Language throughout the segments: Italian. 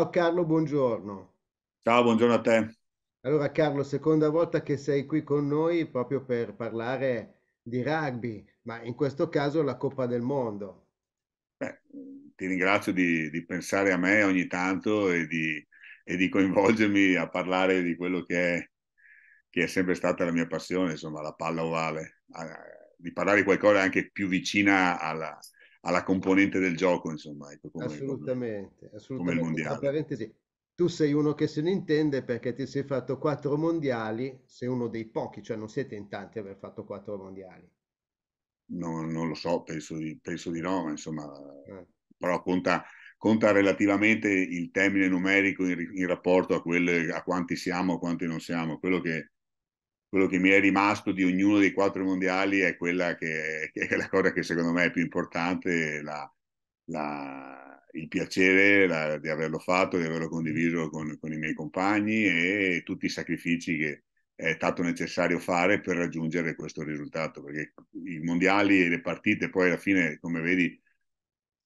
Ciao Carlo, buongiorno. Ciao, buongiorno a te. Allora Carlo, seconda volta che sei qui con noi proprio per parlare di rugby, ma in questo caso la Coppa del Mondo. Beh, ti ringrazio di, di, pensare a me ogni tanto e di, e di coinvolgermi a parlare di quello che è, che è, sempre stata la mia passione, insomma, la palla ovale, eh, di parlare di qualcosa anche più vicina alla, alla componente del gioco, insomma. Ecco, come, assolutamente, come, assolutamente. Come Tra parentesi, tu sei uno che se ne intende perché ti sei fatto quattro mondiali, sei uno dei pochi, cioè non siete in tanti aver fatto quattro mondiali. No, non lo so, penso di, penso di no, ma insomma, eh. però conta, conta relativamente il termine numerico in, in rapporto a, quelle, a quanti siamo, a quanti non siamo. Quello che, quello che mi è rimasto di ognuno dei quattro mondiali è quella che, che è la cosa che secondo me è più importante, la, la, il piacere la, di averlo fatto, di averlo condiviso con, con, i miei compagni e tutti i sacrifici che è stato necessario fare per raggiungere questo risultato, perché i mondiali e le partite poi alla fine, come vedi,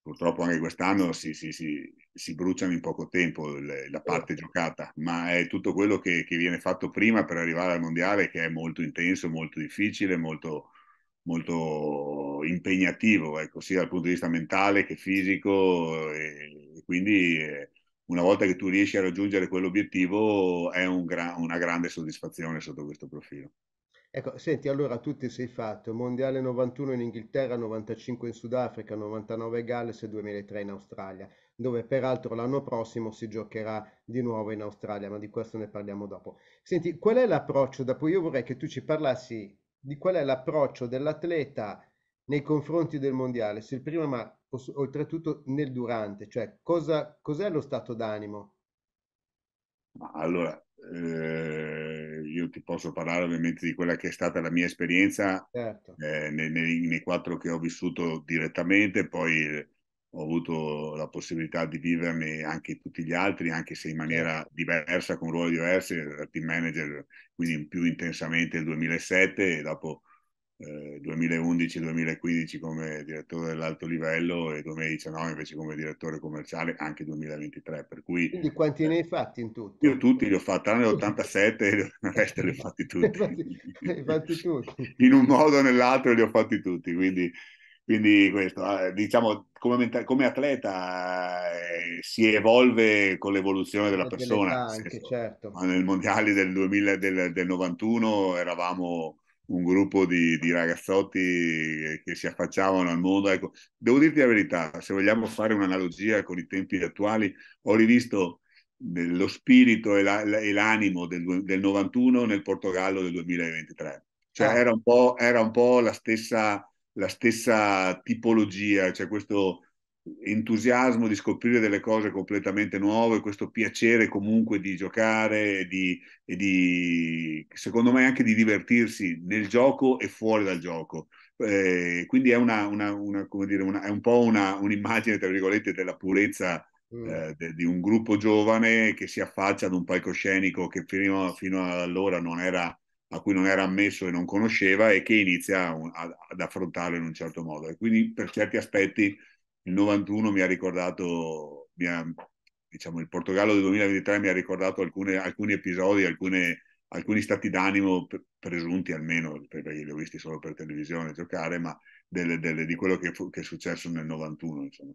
purtroppo anche quest'anno si, si, si si bruciano in poco tempo le, la parte giocata, ma è tutto quello che, che, viene fatto prima per arrivare al mondiale che è molto intenso, molto difficile, molto, molto impegnativo, ecco, sia dal punto di vista mentale che fisico. E, e quindi eh, una volta che tu riesci a raggiungere quell'obiettivo è un gra- una grande soddisfazione sotto questo profilo. Ecco, senti, allora tu ti sei fatto Mondiale 91 in Inghilterra, 95 in Sudafrica, 99 in Galles e 2003 in Australia, dove peraltro l'anno prossimo si giocherà di nuovo in Australia, ma di questo ne parliamo dopo. Senti, qual è l'approccio? Dopo io vorrei che tu ci parlassi di qual è l'approccio dell'atleta nei confronti del Mondiale, se il prima ma oltretutto nel durante, cioè cosa, cos'è lo stato d'animo? Allora, eh, io ti posso parlare ovviamente di quella che è stata la mia esperienza certo. eh, nei, nei, nei, quattro che ho vissuto direttamente, poi eh, ho avuto la possibilità di viverne anche tutti gli altri, anche se in maniera certo. diversa, con ruoli diversi, da eh, team manager, quindi più intensamente il 2007 e dopo 2011-2015 eh, come direttore dell'alto livello e 2019 invece come direttore commerciale anche 2023 per cui Quindi quanti ne hai fatti in tutto? Io tutti li ho fatti tranne l'87 il resto li ho fatti tutti, fatti, fatti tutti. in un modo o nell'altro li ho fatti tutti quindi quindi questo, ah, diciamo, come, come atleta eh, si evolve con l'evoluzione della persona. Anche, certo. Nel mondiale del, 2000, del, del 91 eravamo un gruppo di, di, ragazzotti che si affacciavano al mondo. Ecco, devo dirti la verità, se vogliamo fare un'analogia con i tempi attuali, ho rivisto eh, lo spirito e, la, e l'animo del, del, 91 nel Portogallo del 2023. Cioè ah. era, un era, un po', la stessa, la stessa tipologia, cioè questo entusiasmo di scoprire delle cose completamente nuove, questo piacere comunque di giocare e di, e di secondo me anche di divertirsi nel gioco e fuori dal gioco. Eh, quindi è, una, una, una, dire, è, un po' un'immagine, tra virgolette, della purezza mm. eh, de, di un gruppo giovane che si affaccia ad un palcoscenico che fino, fino ad allora non era a cui non era ammesso e non conosceva e che inizia un, a, ad affrontarlo in un certo modo. E quindi per certi aspetti il 91 mi ha ricordato, mi ha, diciamo, il Portogallo del 2023 mi ha ricordato alcune, alcuni episodi, alcune, alcuni stati d'animo presunti almeno, perché li ho visti solo per televisione giocare, ma delle, delle, di quello che, fu, che, è successo nel 91. Insomma.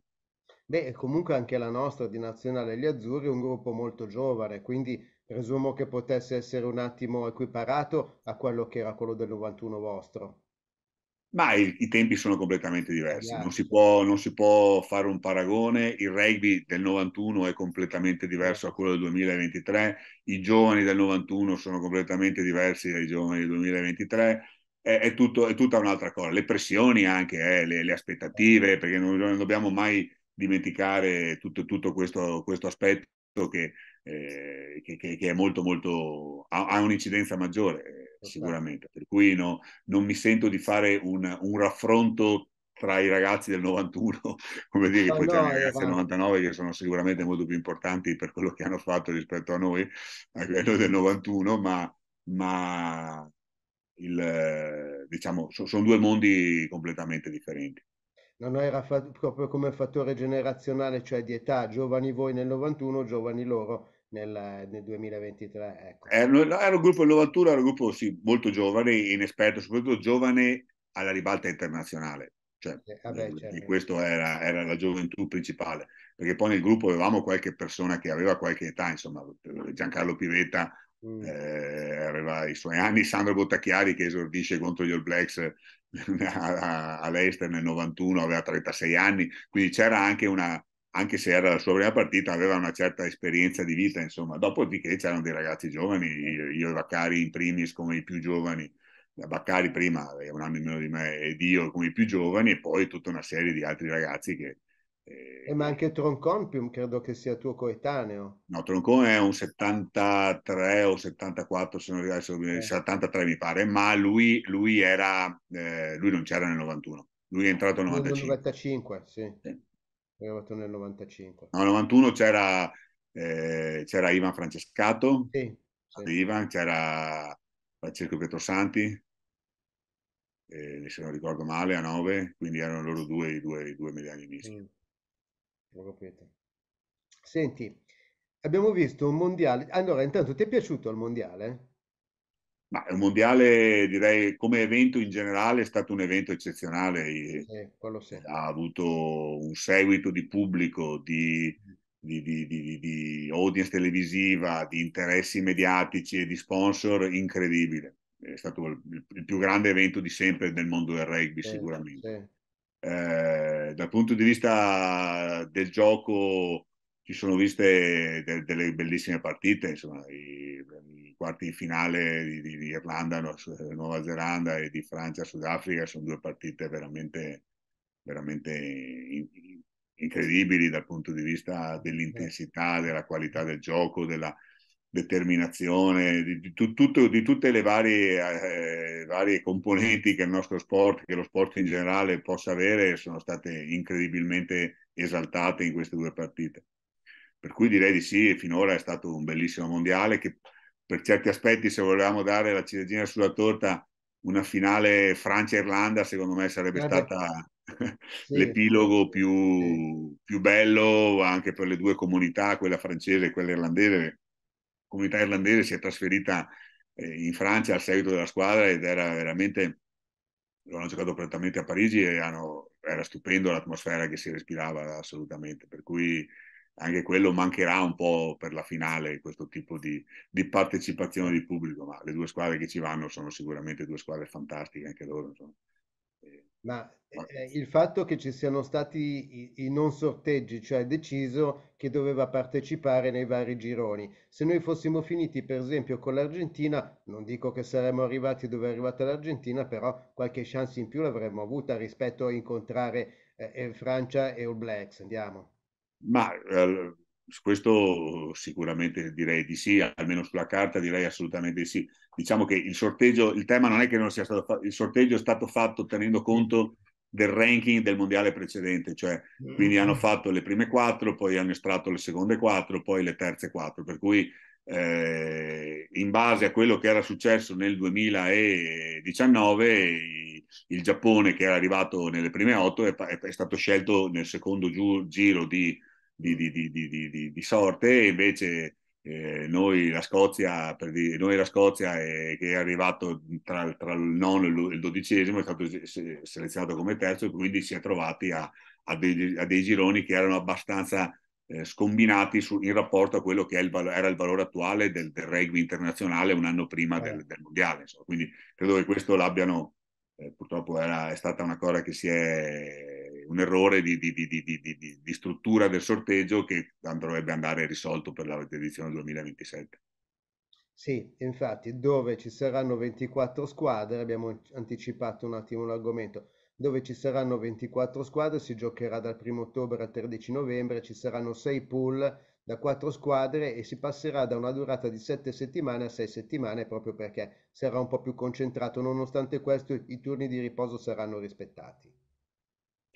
Beh, comunque anche la nostra di Nazionale Gli Azzurri è un gruppo molto giovane, quindi presumo che potesse essere un attimo equiparato a quello che era quello del 91 vostro. Ma i, i, tempi sono completamente diversi, non si, può, non si, può, fare un paragone, il rugby del 91 è completamente diverso da quello del 2023, i giovani del 91 sono completamente diversi dai giovani del 2023, è, è, tutto, è tutta un'altra cosa, le pressioni anche, eh, le, le, aspettative, perché non, non, dobbiamo mai dimenticare tutto, tutto questo, questo, aspetto che, eh, che, che, che è molto, molto, ha, ha un'incidenza maggiore Certo, certo. sicuramente. Per cui no, non mi sento di fare un, un, raffronto tra i ragazzi del 91, come dire, no, poi no, i ragazzi del 99 esatto. che sono sicuramente molto più importanti per quello che hanno fatto rispetto a noi, a quello del 91, ma, ma il, diciamo, so, sono due mondi completamente differenti. Non era fa- proprio come fattore generazionale, cioè di età, giovani voi nel 91, giovani loro nel, nel 2023. Ecco. Era, eh, era, un gruppo del 91, era un gruppo sì, molto giovane, inesperto, soprattutto giovane alla ribalta internazionale. Cioè, eh, vabbè, eh, certo. questo era, era, la gioventù principale, perché poi nel gruppo avevamo qualche persona che aveva qualche età, insomma, Giancarlo Pivetta mm. eh, aveva i suoi anni, Sandro Bottacchiari che esordisce contro gli All Blacks eh, all'Ester nel 91 aveva 36 anni, quindi c'era anche una, anche se era la sua prima partita, aveva una certa esperienza di vita, insomma. Dopodiché c'erano dei ragazzi giovani, io e Baccari in primis come i più giovani, Baccari prima, un anno in meno di me, ed io come i più giovani, e poi tutta una serie di altri ragazzi che... Eh... eh ma anche Troncon, credo che sia tuo coetaneo. No, Troncon è un 73 o 74, se non ricordo, eh. 73 mi pare, ma lui, lui era, eh, lui non c'era nel 91, lui è entrato nel 95. Nel 95, sì. sì eh. Arrivato nel 95. No, nel 91 c'era, eh, c'era Ivan Francescato, sì, sì. Ivan, c'era Francesco Pietrosanti, eh, se non ricordo male, a 9, quindi erano loro due i due, due mediani misti. Mm. Ho capito. Senti, abbiamo visto un mondiale. Allora, intanto ti è piaciuto il mondiale? Ma il mondiale, direi, come evento in generale, è stato un evento eccezionale. Eh, sì. Ha avuto un seguito di pubblico, di, di, di, di, audience televisiva, di interessi mediatici e di sponsor incredibile. È stato il, il più grande evento di sempre nel mondo del rugby, sì, sicuramente. Sì. Eh, dal punto di vista del gioco ci sono viste de- delle bellissime partite, insomma, i, i quarti di finale di, di, Irlanda, no, eh, Nuova Zelanda e di Francia, Sudafrica, sono due partite veramente, veramente in, incredibili dal punto di vista dell'intensità, della qualità del gioco, della determinazione, di, di, tu, tutto, di tutte le varie, eh, varie, componenti che il nostro sport, che lo sport in generale possa avere, sono state incredibilmente esaltate in queste due partite. Per cui direi di sì, finora è stato un bellissimo mondiale che per certi aspetti, se volevamo dare la ciliegina sulla torta, una finale Francia-Irlanda, secondo me sarebbe Vabbè. Eh stata sì. l'epilogo più, sì. più, bello anche per le due comunità, quella francese e quella irlandese. La comunità irlandese si è trasferita eh, in Francia al seguito della squadra ed era veramente, lo hanno giocato prettamente a Parigi e hanno, era stupendo l'atmosfera che si respirava assolutamente. Per cui anche quello mancherà un po' per la finale questo tipo di, di, partecipazione di pubblico, ma le due squadre che ci vanno sono sicuramente due squadre fantastiche anche loro. E, ma, ma... Eh, il fatto che ci siano stati i, i, non sorteggi, cioè deciso che doveva partecipare nei vari gironi, se noi fossimo finiti per esempio con l'Argentina, non dico che saremmo arrivati dove è arrivata l'Argentina, però qualche chance in più l'avremmo avuta rispetto a incontrare eh, Francia e All Blacks, andiamo. Ma eh, questo sicuramente direi di sì, almeno sulla carta direi assolutamente di sì. Diciamo che il sorteggio, il tema non è che non sia stato fatto, il sorteggio è stato fatto tenendo conto del ranking del mondiale precedente, cioè mm. quindi hanno fatto le prime quattro, poi hanno estratto le seconde quattro, poi le terze quattro, per cui eh, in base a quello che era successo nel 2019 il Giappone che era arrivato nelle prime otto è, è stato scelto nel secondo giu- giro di di, di, di, di sorte e invece eh, noi la Scozia, per dire, noi la Scozia è, eh, che è arrivato tra, tra il nono e il dodicesimo è stato selezionato come terzo e quindi si è trovati a, a, dei, a dei, gironi che erano abbastanza eh, scombinati su, in rapporto a quello che il, era il valore attuale del, del, rugby internazionale un anno prima eh. del, del mondiale. Insomma. Quindi credo che questo l'abbiano, eh, purtroppo era, è stata una cosa che si è un errore di, di, di, di, struttura del sorteggio che dovrebbe andare risolto per la edizione 2027. Sì, infatti, dove ci saranno 24 squadre, abbiamo anticipato un attimo l'argomento, dove ci saranno 24 squadre, si giocherà dal 1 ottobre al 13 novembre, ci saranno 6 pool da 4 squadre e si passerà da una durata di 7 settimane a 6 settimane proprio perché sarà un po' più concentrato, nonostante questo i turni di riposo saranno rispettati.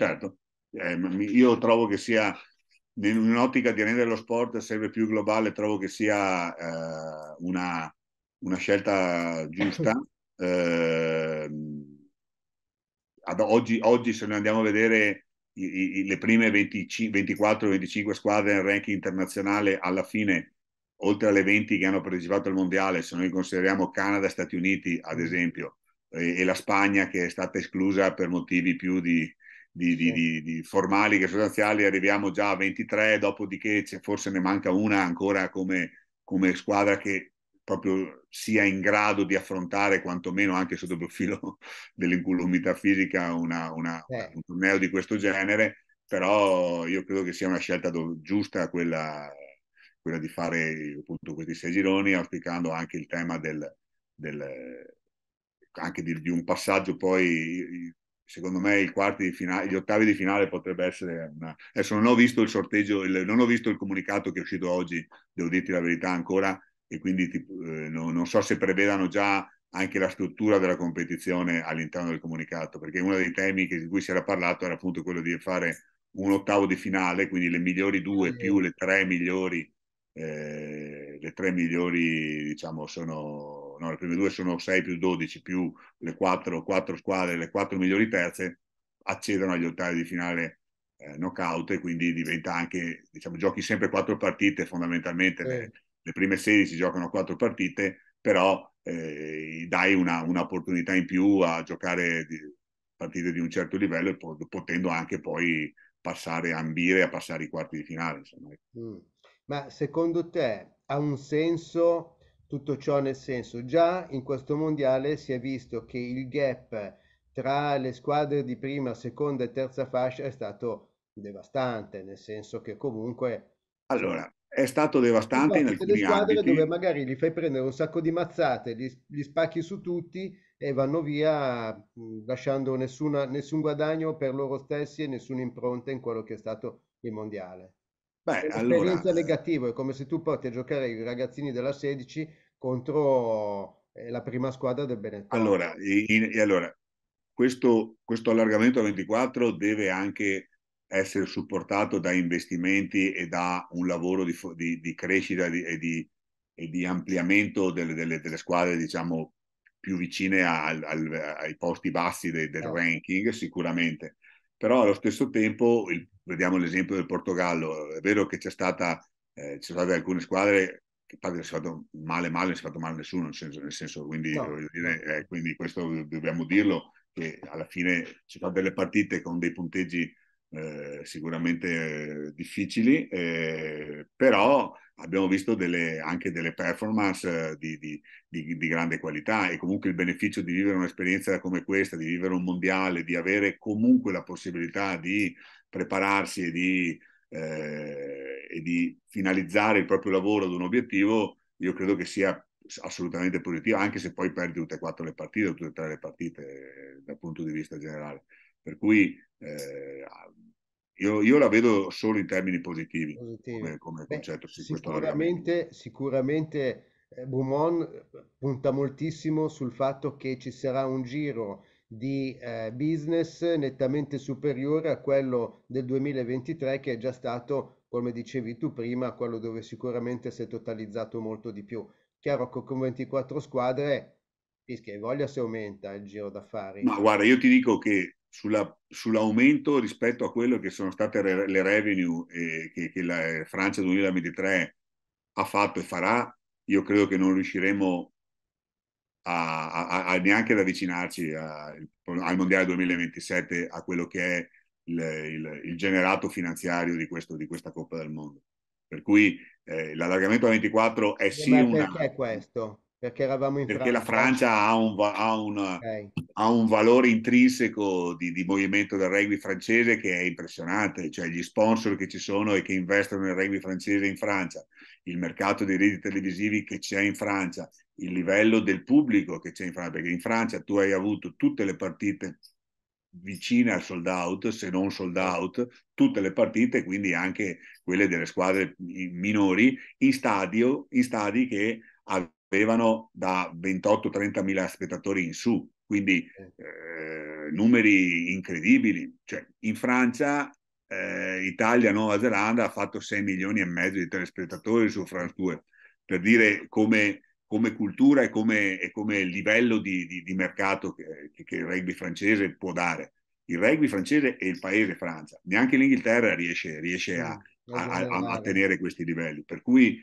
Certo, eh, io trovo che sia, in un'ottica di rendere lo sport sempre più globale, trovo che sia eh, una, una, scelta giusta. Eh, oggi, oggi, se noi andiamo a vedere i, i, le prime 24-25 squadre nel ranking internazionale, alla fine oltre alle 20 che hanno partecipato al mondiale, se noi consideriamo Canada e Stati Uniti, ad esempio, e, e, la Spagna che è stata esclusa per motivi più di di, di, di, di, formali che sostanziali, arriviamo già a 23, dopodiché forse ne manca una ancora come, come squadra che proprio sia in grado di affrontare quantomeno anche sotto il profilo dell'incolumità fisica una, una, eh. un torneo di questo genere, però io credo che sia una scelta do, giusta quella, quella, di fare appunto questi sei gironi, auspicando anche il tema del, del anche di, di, un passaggio poi secondo me finale, gli ottavi di finale potrebbe essere una... Adesso non ho visto il sorteggio, il, non ho visto il comunicato che è uscito oggi, devo dirti la verità ancora, e quindi ti, eh, no, non so se prevedano già anche la struttura della competizione all'interno del comunicato, perché uno dei temi che, di cui si era parlato era appunto quello di fare un ottavo di finale, quindi le migliori due più le tre migliori, eh, le tre migliori diciamo sono no? le prime due sono 6 più 12 più le 4, 4 squadre, le 4 migliori terze, accedono agli ottavi di finale eh, knockout e quindi diventa anche, diciamo, giochi sempre 4 partite fondamentalmente, le, le prime 16 giocano 4 partite, però eh, dai una, un'opportunità in più a giocare di, partite di un certo livello e po- potendo anche poi passare a ambire a passare i quarti di finale. Mm. Ma secondo te ha un senso tutto ciò nel senso, già in questo mondiale si è visto che il gap tra le squadre di prima, seconda e terza fascia è stato devastante, nel senso che comunque... Allora, è stato devastante in alcuni delle squadre ambiti. dove magari gli fai prendere un sacco di mazzate, li, li spacchi su tutti e vanno via mm, lasciando nessuna, nessun guadagno per loro stessi e nessuna impronta in quello che è stato il mondiale. Beh, un'esperienza allora... negativa, è come se tu porti a giocare i ragazzini della 16 contro eh, la prima squadra del Benetton. Allora, in, in, allora questo, questo, allargamento a 24 deve anche essere supportato da investimenti e da un lavoro di, di, di crescita di, e, e, di, ampliamento delle, delle, delle, squadre, diciamo, più vicine al, al, ai posti bassi de, del ranking, sicuramente però allo stesso tempo, il, vediamo l'esempio del Portogallo, è vero che c'è stata, eh, ci sono state alcune squadre che padre si è fatto male male, non si è fatto male nessuno, nel senso, nel senso quindi, no. dire, eh, quindi questo dobbiamo dirlo, che alla fine ci sono delle partite con dei punteggi eh, sicuramente eh, difficili, eh, però abbiamo visto delle, anche delle performance eh, di, di, di, di, grande qualità e comunque il beneficio di vivere un'esperienza come questa, di vivere un mondiale, di avere comunque la possibilità di prepararsi e di, eh, e di finalizzare il proprio lavoro ad un obiettivo, io credo che sia assolutamente positivo, anche se poi perdi tutte e quattro le partite, tutte e tre le partite dal punto di vista generale. Per cui eh, ah, io, io, la vedo solo in termini positivi, positivi. come, come Beh, concetto. sicuramente, sicuramente eh, Brumon eh, punta moltissimo sul fatto che ci sarà un giro di eh, business nettamente superiore a quello del 2023 che è già stato, come dicevi tu prima, quello dove sicuramente si è totalizzato molto di più. Chiaro che con 24 squadre, fischia e voglia si aumenta il giro d'affari. Ma guarda, io ti dico che sulla, sull'aumento rispetto a quello che sono state re, le revenue eh, che, che, la eh, Francia 2023 ha fatto e farà, io credo che non riusciremo a, a, a neanche ad avvicinarci a, al Mondiale 2027 a quello che è il, il, il generato finanziario di, questo, di questa Coppa del Mondo. Per cui eh, l'allargamento a 24 è eh, sì Ma una... Perché questo? Perché eravamo in Perché Francia. la Francia ha un, ha un, okay. ha un valore intrinseco di, di, movimento del rugby francese che è impressionante, cioè gli sponsor che ci sono e che investono nel rugby francese in Francia, il mercato dei diritti televisivi che c'è in Francia, il livello del pubblico che c'è in Francia, perché in Francia tu hai avuto tutte le partite vicine al sold out, se non sold out, tutte le partite, quindi anche quelle delle squadre minori, in, stadio, in stadi che avevano da 28-30 mila spettatori in su, quindi eh, numeri incredibili. Cioè, in Francia, eh, Italia, Nuova Zelanda ha fatto 6 milioni e mezzo di telespettatori su France 2, per dire come, come cultura e come, e come livello di, di, di mercato che, che, il rugby francese può dare. Il rugby francese e il paese Francia, neanche l'Inghilterra riesce, riesce a, a, a, a mantenere questi livelli. Per cui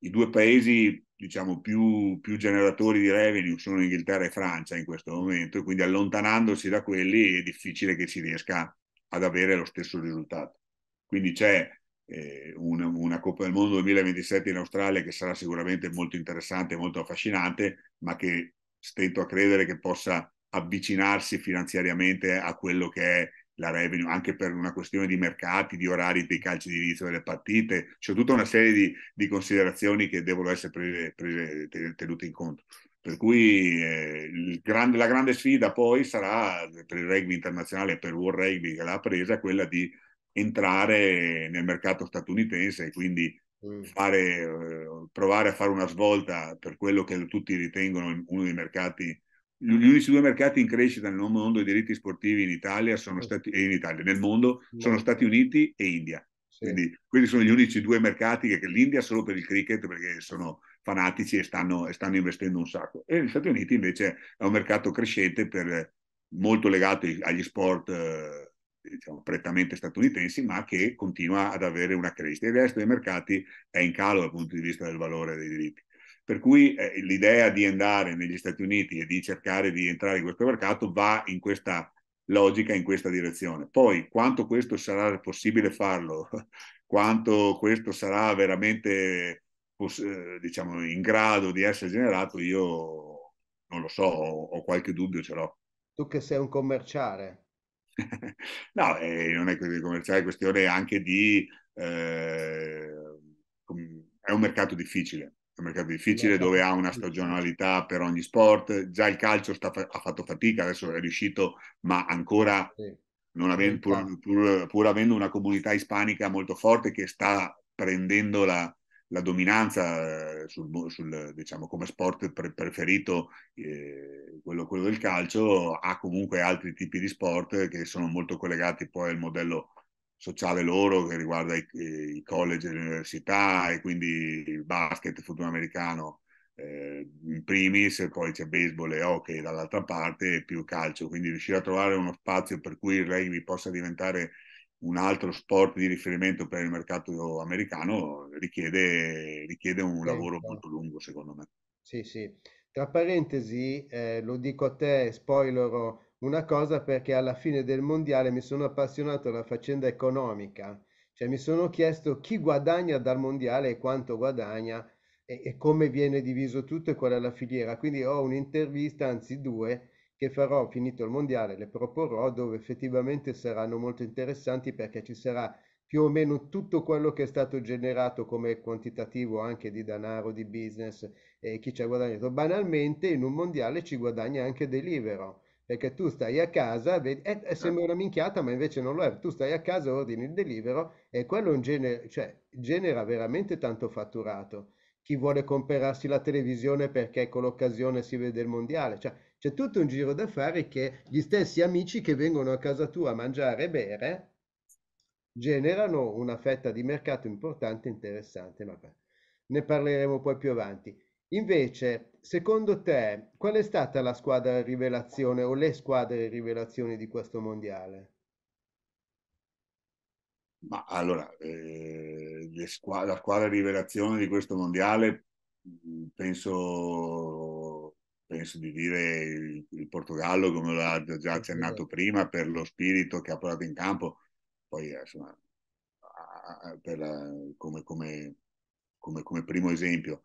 i due paesi diciamo, più, più, generatori di revenue sono Inghilterra e Francia in questo momento, e quindi allontanandosi da quelli è difficile che si riesca ad avere lo stesso risultato. Quindi c'è eh, una, una, Coppa del Mondo 2027 in Australia che sarà sicuramente molto interessante, molto affascinante, ma che stento a credere che possa avvicinarsi finanziariamente a quello che è la revenue, anche per una questione di mercati, di orari dei calci di inizio delle partite, c'è tutta una serie di, di considerazioni che devono essere prese, prese, tenute in conto. Per cui eh, grande, la grande sfida poi sarà per il rugby internazionale, per World Rugby che l'ha presa, quella di entrare nel mercato statunitense e quindi mm. fare, eh, provare a fare una svolta per quello che tutti ritengono uno dei mercati gli unici due mercati in crescita nel mondo dei diritti sportivi in Italia, stati, eh, in Italia nel mondo, sono Stati Uniti e India. Sì. Quindi questi sono gli unici due mercati che, che l'India solo per il cricket perché sono fanatici e stanno, e stanno, investendo un sacco. E gli Stati Uniti invece è un mercato crescente per, molto legato agli sport eh, diciamo, prettamente statunitensi, ma che continua ad avere una crescita. Il resto dei mercati è in calo dal punto di vista del valore dei diritti. Per cui eh, l'idea di andare negli Stati Uniti e di cercare di entrare in questo mercato va in questa logica, in questa direzione. Poi quanto questo sarà possibile farlo, quanto questo sarà veramente eh, diciamo, in grado di essere generato, io non lo so, ho qualche dubbio ce l'ho. Tu che sei un commerciale. no, eh, non è questione commerciale, è questione anche di... Eh, è un mercato difficile, un mercato difficile dove ha una stagionalità per ogni sport, già il calcio sta, ha fatto fatica, adesso è riuscito, ma ancora non avendo, pur, pur, pur, avendo una comunità ispanica molto forte che sta prendendo la, la dominanza eh, sul, sul, diciamo, come sport pre- preferito, eh, quello, quello del calcio, ha comunque altri tipi di sport che sono molto collegati poi al modello sociale loro che riguarda i, eh, i college e le università e quindi il basket, il football americano eh, in primis, e poi c'è baseball e hockey dall'altra parte e più calcio, quindi riuscire a trovare uno spazio per cui il rugby possa diventare un altro sport di riferimento per il mercato americano richiede, richiede un certo. lavoro molto lungo secondo me. Sì, sì. Tra parentesi, eh, lo dico a te, spoilero una cosa perché alla fine del mondiale mi sono appassionato alla faccenda economica, cioè mi sono chiesto chi guadagna dal mondiale e quanto guadagna e, e come viene diviso tutto e qual è la filiera. Quindi ho un'intervista, anzi due, che farò finito il mondiale, le proporrò dove effettivamente saranno molto interessanti perché ci sarà più o meno tutto quello che è stato generato come quantitativo anche di denaro, di business e chi ci ha guadagnato. Banalmente in un mondiale ci guadagna anche Delivero perché tu stai a casa, vedi, eh, eh sembra ah. una minchiata, ma invece non lo è. Tu stai a casa, ordini il delivero e quello gener- cioè, genera veramente tanto fatturato. Chi vuole comprarsi la televisione perché con l'occasione si vede il mondiale, cioè c'è tutto un giro d'affari che gli stessi amici che vengono a casa tua a mangiare e bere generano una fetta di mercato importante, interessante, ma ne parleremo poi più avanti. Invece, secondo te, qual è stata la squadra rivelazione o le squadre rivelazioni di questo mondiale? Ma allora, eh, squ- la squadra rivelazione di questo mondiale penso, penso di dire il, il Portogallo, come l'ha già accennato prima, per lo spirito che ha portato in campo, poi eh, insomma, la, come, come, come, come primo esempio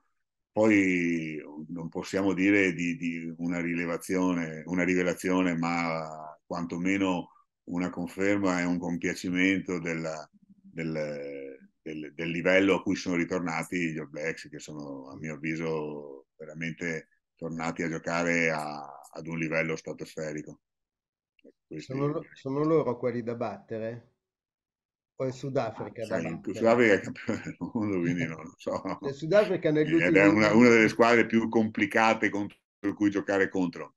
poi non possiamo dire di, di una, una rivelazione, ma quantomeno una conferma e un compiacimento della, del, del, del, livello a cui sono ritornati gli All Blacks, che sono a mio avviso veramente tornati a giocare a, ad un livello stratosferico. Sono, sono, loro quelli da battere? o in Sudafrica? Sai, il Sudafrica ah, è campione del mondo, quindi non lo so. Il Sudafrica nell'ultimo... È una, una delle squadre più complicate contro cui giocare contro.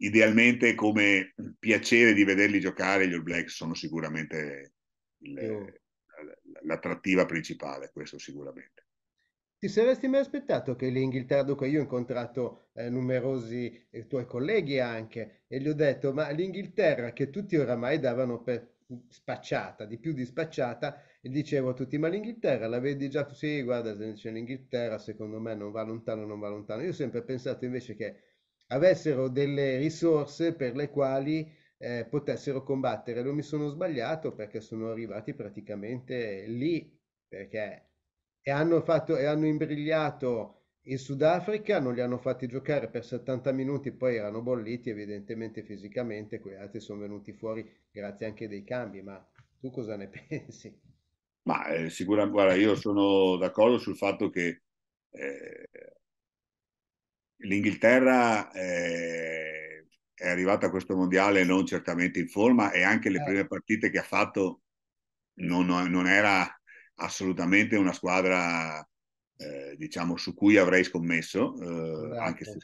Idealmente come piacere di vederli giocare, gli All Blacks sono sicuramente il, l'attrattiva principale, questo sicuramente. Ti saresti mai aspettato che l'Inghilterra, dunque io ho incontrato eh, numerosi eh, tuoi colleghi anche e gli ho detto, ma l'Inghilterra che tutti oramai davano per spacciata, di più di spacciata, e dicevo a tutti, ma l'Inghilterra la vedi già? Sì, guarda, c'è l'Inghilterra secondo me non va lontano, non va lontano. Io ho sempre pensato invece che avessero delle risorse per le quali eh, potessero combattere. Non mi sono sbagliato perché sono arrivati praticamente lì, perché e hanno, fatto, e hanno imbrigliato in Sudafrica non li hanno fatti giocare per 70 minuti, poi erano bolliti evidentemente fisicamente, quegli altri sono venuti fuori grazie anche dei cambi, ma tu cosa ne pensi? Ma eh, sicuramente, guarda, io sono d'accordo sul fatto che eh, l'Inghilterra eh, è arrivata a questo mondiale non certamente in forma e anche le eh. prime partite che ha fatto non, non era assolutamente una squadra eh, diciamo, su cui avrei scommesso, eh, esatto. anche se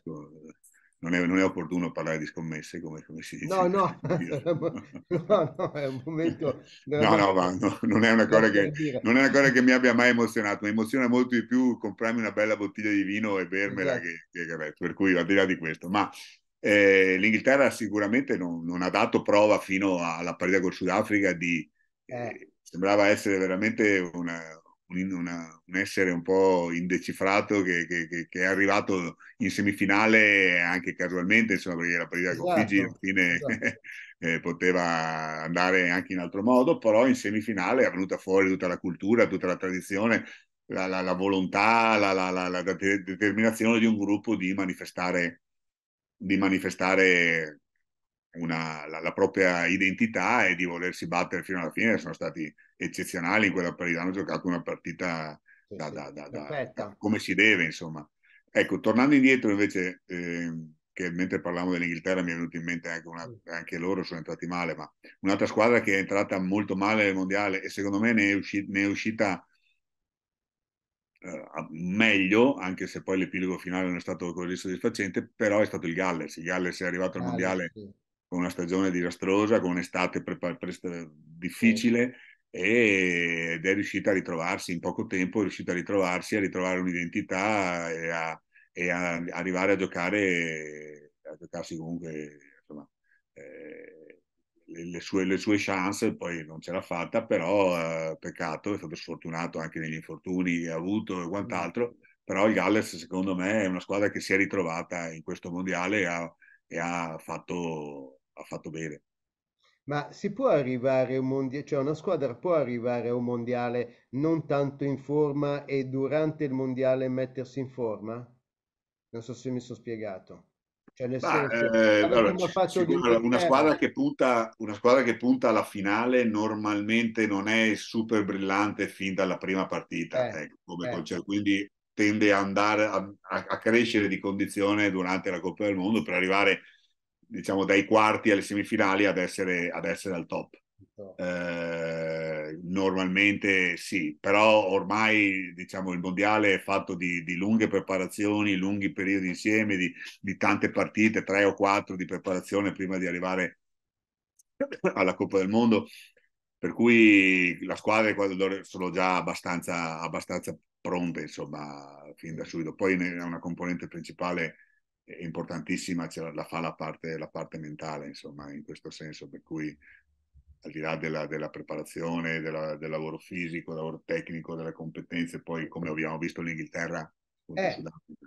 non è, non è, opportuno parlare di scommesse come, come si dice. No, no, no, no, è un momento... No, no, ma, no, non, è una cosa che, non è una cosa che mi abbia mai emozionato, mi emoziona molto di più comprarmi una bella bottiglia di vino e bermela, esatto. che, che, per cui al di là di questo. Ma eh, l'Inghilterra sicuramente non, non, ha dato prova fino alla partita col Sudafrica di... Eh. eh sembrava essere veramente una, un, una, un, essere un po' indecifrato che, che, che, è arrivato in semifinale anche casualmente, insomma, perché la partita esatto, con Figi alla esatto, fine esatto. eh, poteva andare anche in altro modo, però in semifinale è venuta fuori tutta la cultura, tutta la tradizione, la, la, la volontà, la, la, determinazione di un gruppo di manifestare, di manifestare una, la, la, propria identità e di volersi battere fino alla fine. Sono stati eccezionali in quella partita, hanno giocato una partita da, da, da, come si deve, insomma. Ecco, tornando indietro invece, eh, che mentre parlavamo dell'Inghilterra mi è venuto in mente anche, una, anche loro sono entrati male, ma un'altra squadra che è entrata molto male nel mondiale e secondo me ne è, usci- ne è uscita eh, meglio, anche se poi l'epilogo finale non è stato così soddisfacente, però è stato il Galles. Il Galles è arrivato al mondiale. Sì con una stagione disastrosa, con un'estate pre- pre- eh, difficile ed è riuscita a ritrovarsi in poco tempo, è riuscita a ritrovarsi, a ritrovare un'identità e a, e a arrivare a giocare, a giocarsi comunque insomma, eh, le, sue, le, sue, chance, poi non ce l'ha fatta, però eh, peccato, è stato sfortunato anche negli infortuni che ha avuto e quant'altro, mm. però il Galles secondo me è una squadra che si è ritrovata in questo mondiale e ha, e ha fatto ha fatto bene. Ma si può arrivare a un mondiale, cioè una squadra può arrivare a un mondiale non tanto in forma e durante il mondiale mettersi in forma? Non so se mi sono spiegato. Cioè nel bah, senso, eh, cioè, allora, una, squadra che punta, una squadra che punta alla finale normalmente non è super brillante fin dalla prima partita, eh, eh, come eh. Concetto, quindi tende a andare a, a, a, crescere di condizione durante la Coppa del Mondo per arrivare diciamo, dai quarti alle semifinali ad essere, ad essere al top. Eh, normalmente sì, però ormai diciamo, il mondiale è fatto di, di lunghe preparazioni, lunghi periodi insieme, di, di, tante partite, tre o quattro di preparazione prima di arrivare alla Coppa del Mondo. Per cui la squadra quando sono già abbastanza, abbastanza pronte, insomma, fin da subito. Poi è una componente principale è importantissima, cioè, la fa la parte, la parte, mentale, insomma, in questo senso, per cui al di là della, della preparazione, della, del lavoro fisico, del lavoro tecnico, delle competenze, poi come abbiamo visto in Inghilterra, eh.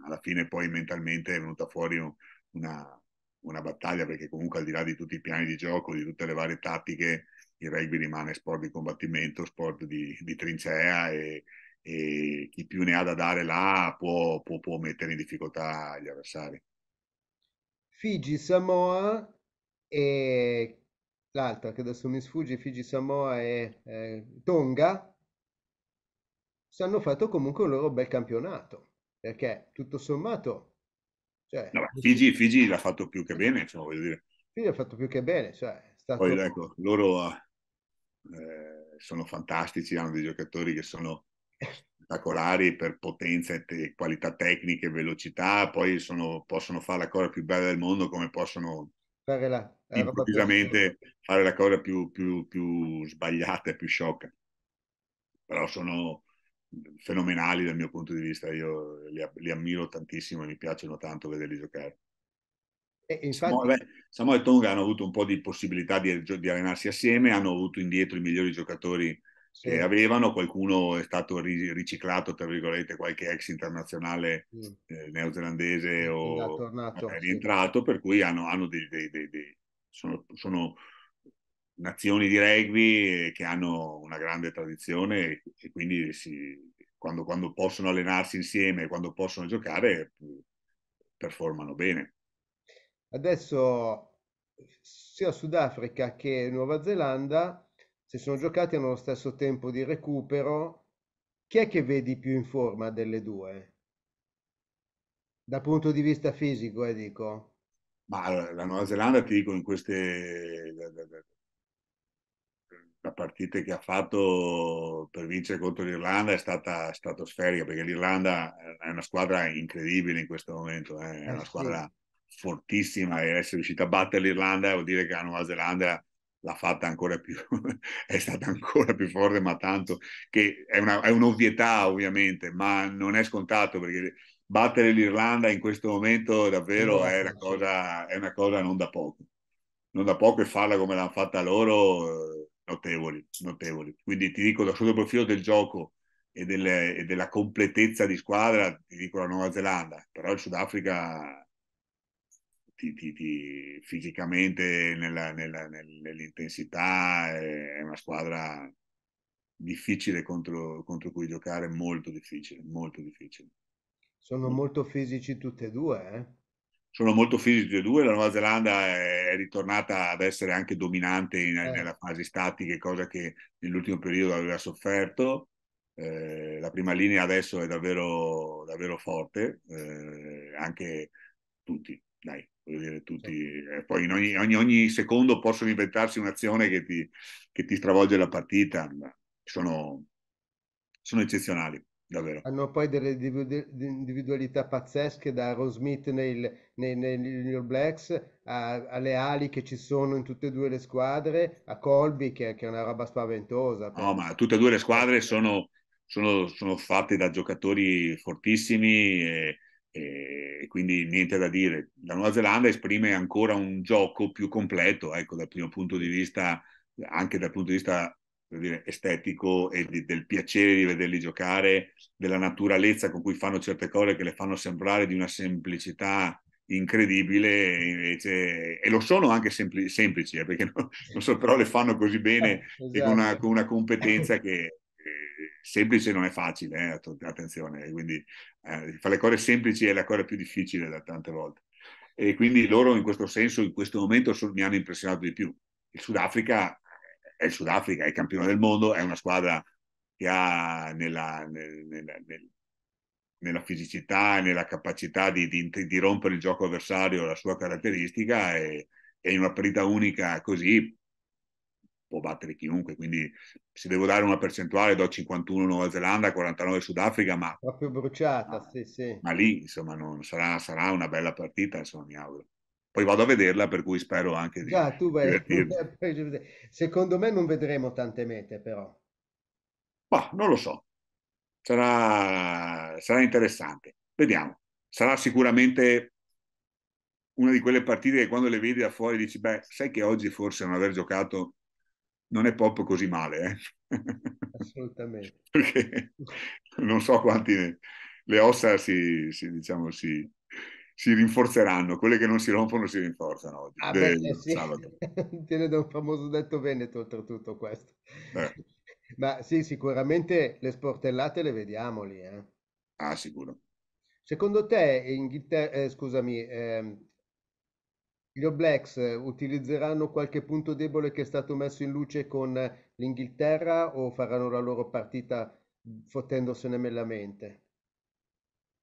alla fine poi mentalmente è venuta fuori una, una battaglia, perché comunque al di là di tutti i piani di gioco, di tutte le varie tattiche, il rugby rimane sport di combattimento, sport di, di trincea e, e chi più ne ha da dare là può, può, può mettere in difficoltà gli avversari. Figi, Samoa e l'altra che adesso mi sfugge, Figi, Samoa e eh, Tonga, hanno fatto comunque un loro bel campionato, perché tutto sommato... Cioè, no, beh, Figi, Figi l'ha fatto più che bene, insomma, voglio dire. Figi ha fatto più che bene, cioè... Stato... Poi ecco, loro eh, sono fantastici, hanno dei giocatori che sono spettacolari per potenza, te, qualità tecniche, velocità, poi sono, possono fare la cosa più bella del mondo come possono fare la, la improvvisamente più... fare la cosa più, più, più sbagliata e più sciocca. Però sono fenomenali dal mio punto di vista, io li, li ammiro tantissimo e mi piacciono tanto vederli giocare. E infatti... Samoa e Tonga hanno avuto un po' di possibilità di, di allenarsi assieme, hanno avuto indietro i migliori giocatori sì. eh, avevano, qualcuno è stato ri- riciclato, tra virgolette, qualche ex internazionale sì. eh, neozelandese o tornato, è rientrato, sì. per cui hanno, hanno dei, dei, dei, dei sono, sono, nazioni di rugby eh, che hanno una grande tradizione e, e quindi si, quando, quando, possono allenarsi insieme, quando possono giocare, performano bene. Adesso sia Sudafrica che Nuova Zelanda se sono giocati hanno lo stesso tempo di recupero, chi è che vedi più in forma delle due? Dal punto di vista fisico, eh, dico. Ma la Nuova Zelanda, ti dico, in queste la partita che ha fatto per vincere contro l'Irlanda è stata stratosferica, perché l'Irlanda è una squadra incredibile in questo momento, eh? è eh, una squadra fortissima e essere riuscita a battere l'Irlanda vuol dire che la Nuova Zelanda l'ha fatta ancora più, è stata ancora più forte, ma tanto che è, una, è un'ovvietà ovviamente, ma non è scontato perché battere l'Irlanda in questo momento davvero boh, è una cosa, è una cosa non da poco. Non da poco e farla come l'hanno fatta loro, notevoli, notevoli. Quindi ti dico, da sotto il profilo del gioco e, delle, e della completezza di squadra, ti dico la Nuova Zelanda, però il Sudafrica ti, ti, ti, fisicamente nella, nella, nell'intensità è una squadra difficile contro, contro, cui giocare, molto difficile, molto difficile. Sono molto fisici tutte e due, eh? Sono molto fisici tutte e due, la Nuova Zelanda è ritornata ad essere anche dominante in, eh. nella fase statica, cosa che nell'ultimo periodo aveva sofferto. Eh, la prima linea adesso è davvero, davvero forte, eh, anche tutti, dai, voglio eh, dire, tutti, certo. eh, poi in ogni, ogni, ogni, secondo possono inventarsi un'azione che ti, che ti stravolge la partita, sono, sono eccezionali. Davvero. Hanno poi delle individualità pazzesche, da Aaron Smith negli All Blacks alle ali che ci sono in tutte e due le squadre, a Colby che, che è una roba spaventosa. No, ma tutte e due le squadre sono, sono, sono fatte da giocatori fortissimi. E, e quindi niente da dire. La Nuova Zelanda esprime ancora un gioco più completo, ecco, dal primo punto di vista, anche dal punto di vista dire, estetico e di, del piacere di vederli giocare, della naturalezza con cui fanno certe cose che le fanno sembrare di una semplicità incredibile invece, e lo sono anche sempli- semplici eh, perché non, non so, però le fanno così bene esatto. e con una, esatto. con una competenza che, semplice non è facile, eh, attenzione, eh, quindi eh, fare le cose semplici è la cosa più difficile da tante volte. E quindi loro in questo senso, in questo momento, mi hanno impressionato di più. Il Sudafrica è eh, il Sudafrica, è il campione del mondo, è una squadra che ha nella, nel, nel, nel, nella fisicità e nella capacità di, di, di, rompere il gioco avversario la sua caratteristica e, e in una partita unica così può battere chiunque, quindi se devo dare una percentuale do 51 Nuova Zelanda, 49 Sudafrica, ma... Proprio bruciata, ma, sì, sì. Ma lì, insomma, non, sarà, sarà una bella partita, insomma, mi auguro poi vado a vederla, per cui spero anche di ah, tu vai, Secondo me non vedremo tante mete, però. Bah, non lo so. Sarà, sarà interessante. Vediamo. Sarà sicuramente una di quelle partite che quando le vedi da fuori dici, beh, sai che oggi forse non aver giocato non è pop così male. Eh? Assolutamente. Perché non so quanti ne... le ossa si, si, diciamo, si, si, rinforzeranno, quelle che non si rompono si rinforzano oggi. Ah, del, beh, eh, sì. Tiene da un famoso detto veneto oltretutto questo. Eh. Ma sì, sicuramente le sportellate le vediamo lì. Eh. Ah, sicuro. Secondo te, in Inghilterra, eh, scusami, eh, gli All Blacks eh, utilizzeranno qualche punto debole che è stato messo in luce con eh, l'Inghilterra o faranno la loro partita fottendosene mellamente?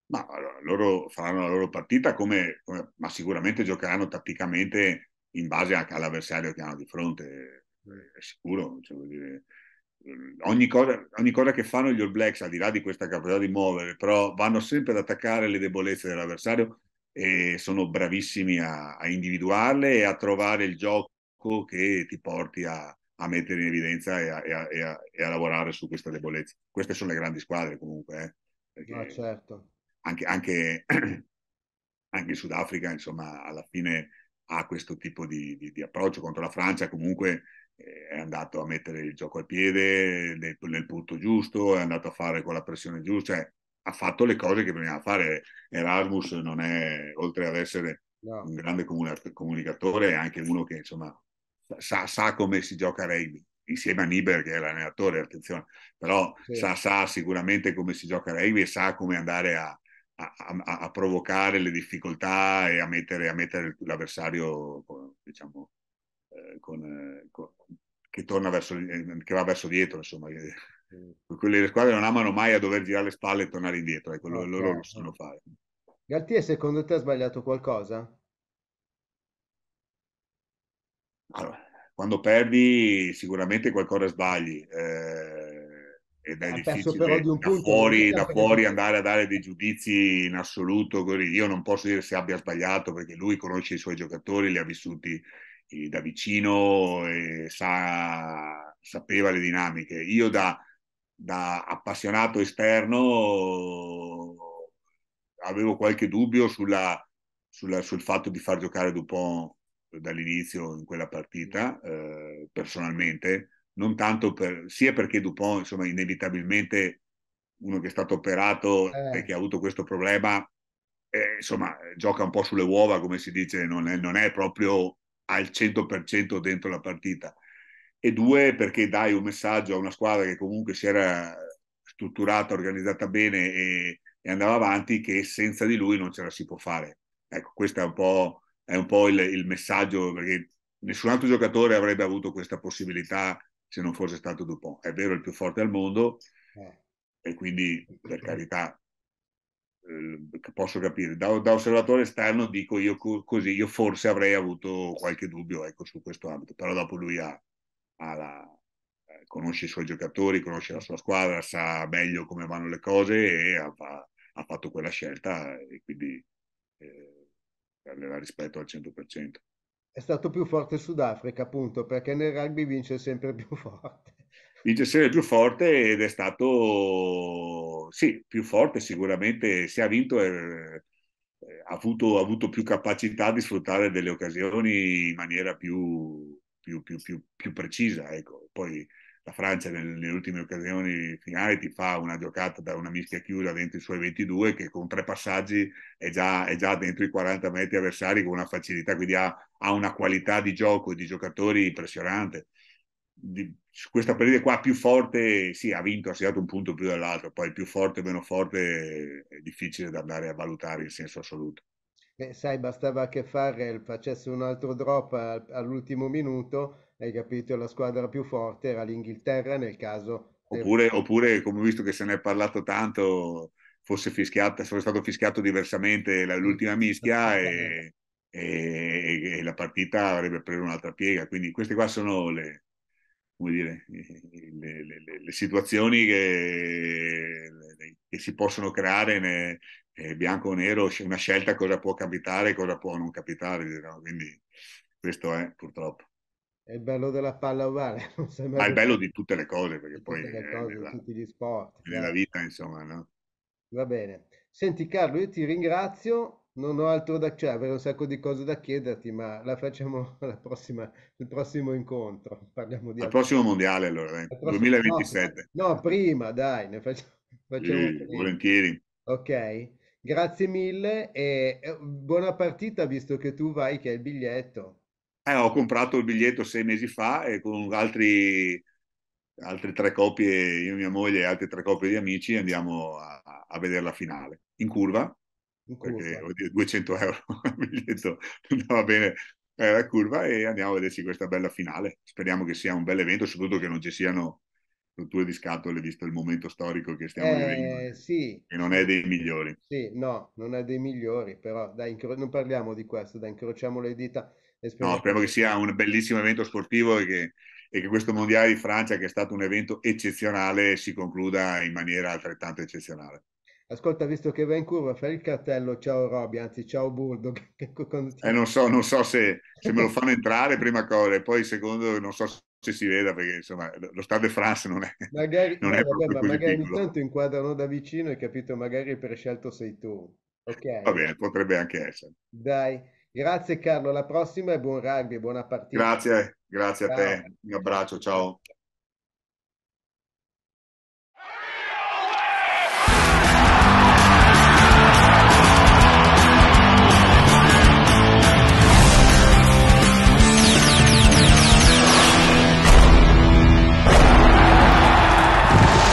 Ma allora, loro faranno la loro partita come, come, ma sicuramente giocheranno tatticamente in base anche all'avversario che hanno di fronte, eh, è sicuro. Cioè, dire, ogni, cosa, ogni, cosa, che fanno gli All Blacks, al di là di questa capacità di muovere, però vanno sempre ad attaccare le debolezze dell'avversario e sono bravissimi a, a, individuarle e a trovare il gioco che ti porti a, a mettere in evidenza e a, e, e a, lavorare su questa debolezza. Queste sono le grandi squadre comunque. Eh? No, ah, certo. Anche, anche, anche il Sudafrica, insomma, alla fine ha questo tipo di, di, di approccio contro la Francia, comunque eh, è andato a mettere il gioco al piede nel, nel punto giusto, è andato a fare con la pressione giusta, cioè ha fatto le cose che bisognava fare. Erasmus non è, oltre ad essere no. un grande comunicatore, è anche uno che insomma sa, sa come si gioca a rugby insieme a Niber che è l'allenatore, attenzione, però sì. sa, sa, sicuramente come si gioca a rugby e sa come andare a, a, a, a provocare le difficoltà e a mettere, mettere l'avversario, diciamo, eh, con, eh, con, che, verso, eh, che va verso dietro, insomma, eh. Quelle delle squadre non amano mai a dover girare le spalle e tornare indietro, ecco, okay. loro lo sanno fare. Galtier, secondo te ha sbagliato qualcosa? Allora, quando perdi sicuramente qualcosa sbagli. Eh, ed è ha difficile di da, fuori, da fuori, andare a dare dei giudizi in assoluto. Io non posso dire se abbia sbagliato perché lui conosce i suoi giocatori, li ha vissuti eh, da vicino e sa, sapeva le dinamiche. Io da da appassionato esterno avevo qualche dubbio sulla, sulla, sul fatto di far giocare Dupont dall'inizio in quella partita, mm. eh, personalmente, non tanto per, sia perché Dupont, insomma, inevitabilmente uno che è stato operato eh. e che ha avuto questo problema, eh, insomma, gioca un po' sulle uova, come si dice, non è, non è proprio al 100% dentro la partita e due perché dai un messaggio a una squadra che comunque si era strutturata, organizzata bene e, e andava avanti che senza di lui non ce la si può fare. Ecco, questo è un po', è un po il, il messaggio perché nessun altro giocatore avrebbe avuto questa possibilità se non fosse stato Dupont. È vero, il più forte al mondo eh. e quindi per carità eh, posso capire. Da, da, osservatore esterno dico io così, io forse avrei avuto qualche dubbio ecco, su questo ambito, però dopo lui ha, la, eh, conosce i suoi giocatori, conosce la sua squadra, sa meglio come vanno le cose e ha, ha fatto quella scelta e quindi eh, la rispetto al 100%. È stato più forte il Sudafrica, appunto, perché nel rugby vince sempre più forte. Vince sempre più forte ed è stato, sì, più forte sicuramente. Se ha vinto, è, eh, eh, ha, avuto, ha avuto più capacità di sfruttare delle occasioni in maniera più, più, più, più, più precisa. Ecco. Poi la Francia nelle ultime occasioni finali ti fa una giocata da una mischia chiusa dentro i suoi 22 che con tre passaggi è già, è già dentro i 40 metri avversari con una facilità, quindi ha, ha una qualità di gioco e di giocatori impressionante. Di, questa partita qua più forte, sì, ha vinto, ha segnato un punto più dell'altro, poi più forte o meno forte è difficile da andare a valutare in senso assoluto. Eh, sai, bastava che Farrell facesse un altro drop all'ultimo minuto, hai capito, la squadra più forte era l'Inghilterra nel caso. Oppure, del... oppure come ho visto che se ne è parlato tanto, fosse fischiata, fosse stato fischiato diversamente l'ultima mischia e, e, e, la partita avrebbe preso un'altra piega. Quindi queste qua sono le, dire, le, le, le situazioni che, che, si possono creare ne, eh, bianco o nero, una scelta cosa può capitare e cosa può non capitare, diciamo. quindi questo è purtroppo. È il bello della palla ovale. Non sembra Ma è il bello di tutte le cose, perché poi... Le eh, cose, nella, tutti gli sport. Nella certo. vita, insomma, no? Va bene. Senti Carlo, io ti ringrazio, non ho altro da... cioè avrei un sacco di cose da chiederti, ma la facciamo alla prossima, al prossimo incontro. Parliamo di... Al altro. prossimo mondiale allora, eh. 2027. No, no, prima, dai, ne facciamo... facciamo sì, volentieri. Ok. Grazie mille e buona partita visto che tu vai che hai il biglietto. Eh, ho comprato il biglietto sei mesi fa e con altri, altre tre coppie, io, e mia moglie e altre tre coppie di amici andiamo a, a vedere la finale in curva, in curva. perché 200 euro il biglietto andava bene eh, la curva e andiamo a vederci questa bella finale. Speriamo che sia un bel evento, soprattutto che non ci siano rotture di scatole visto il momento storico che stiamo eh, vivendo. Sì. Che non è dei migliori. Sì, no, non è dei migliori, però dai, incro- non parliamo di questo, dai, incrociamo le dita. No, speriamo che sia un bellissimo evento sportivo e che, e che, questo Mondiale di Francia, che è stato un evento eccezionale, si concluda in maniera altrettanto eccezionale. Ascolta, visto che va in curva, fai il cartello ciao Robby, anzi ciao Bulldog. eh, non so, non so se, se, me lo fanno entrare prima cosa e poi secondo non so se se si veda perché insomma lo Stade France non è magari, non è vabbè, ma magari piccolo. tanto inquadrano da vicino e capito magari per scelto sei tu ok va bene potrebbe anche essere dai grazie Carlo alla prossima e buon rugby buona partita grazie grazie ciao. a te un abbraccio ciao